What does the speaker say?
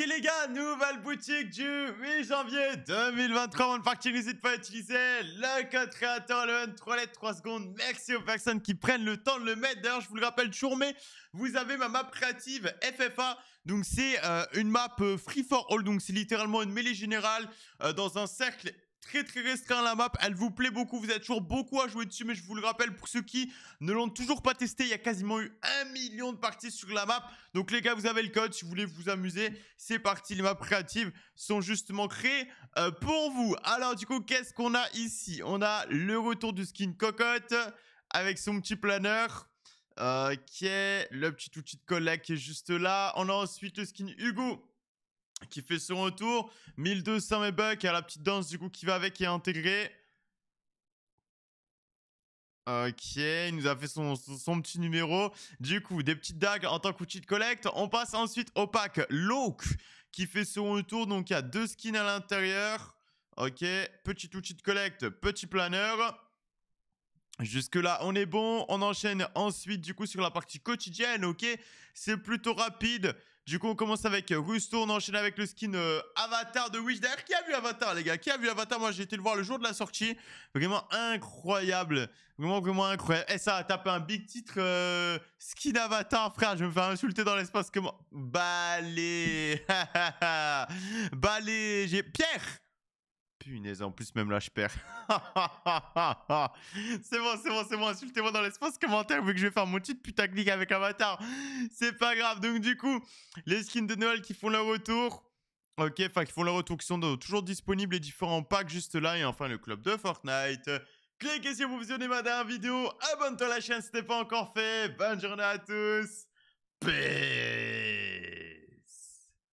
Ok les gars, nouvelle boutique du 8 janvier 2023. On parti n'hésite pas à utiliser le code créateur, le 1, 3 lettres, 3 secondes. Merci aux personnes qui prennent le temps de le mettre. D'ailleurs, je vous le rappelle toujours, mais vous avez ma map créative FFA. Donc c'est euh, une map euh, free for all, donc c'est littéralement une mêlée générale euh, dans un cercle très très restreint la map, elle vous plaît beaucoup, vous êtes toujours beaucoup à jouer dessus, mais je vous le rappelle, pour ceux qui ne l'ont toujours pas testé, il y a quasiment eu un million de parties sur la map, donc les gars, vous avez le code, si vous voulez vous amuser, c'est parti, les maps créatives sont justement créées euh, pour vous. Alors du coup, qu'est-ce qu'on a ici On a le retour du skin cocotte, avec son petit planeur, euh, qui est le petit outil de collègue qui est juste là, on a ensuite le skin Hugo, qui fait son retour. 1200 v à la petite danse du coup qui va avec et intégrée. Ok, il nous a fait son, petit numéro. Du coup, des petites dagues en tant qu'outil de collecte. On passe ensuite au pack Loke qui fait son retour. Donc, il y a deux skins à l'intérieur. Ok, petit outil de collecte, petit planeur. Jusque-là, on est bon. On enchaîne ensuite, du coup, sur la partie quotidienne, ok C'est plutôt rapide. Du coup, on commence avec Rusto. On enchaîne avec le skin euh, Avatar de Wish. D'ailleurs, qui a vu Avatar, les gars Qui a vu Avatar Moi, j'ai été le voir le jour de la sortie. Vraiment incroyable. Vraiment, vraiment incroyable. Et eh, ça a tapé un big titre euh, skin Avatar, frère. Je me fais insulter dans l'espace. Comment Balé Balé J'ai... Pierre Punaise, en plus, même là, je perds. c'est bon, c'est bon, c'est bon. Insultez-moi dans l'espace commentaire vu que je vais faire mon petit putaclic avec Avatar. C'est pas grave. Donc, du coup, les skins de Noël qui font leur retour. Ok, enfin, qui font leur retour, qui sont toujours disponibles, les différents packs juste là. Et enfin, le club de Fortnite. Cliquez si vous visionnez ma dernière vidéo. Abonne-toi à la chaîne si ce n'est pas encore fait. Bonne journée à tous. Peace.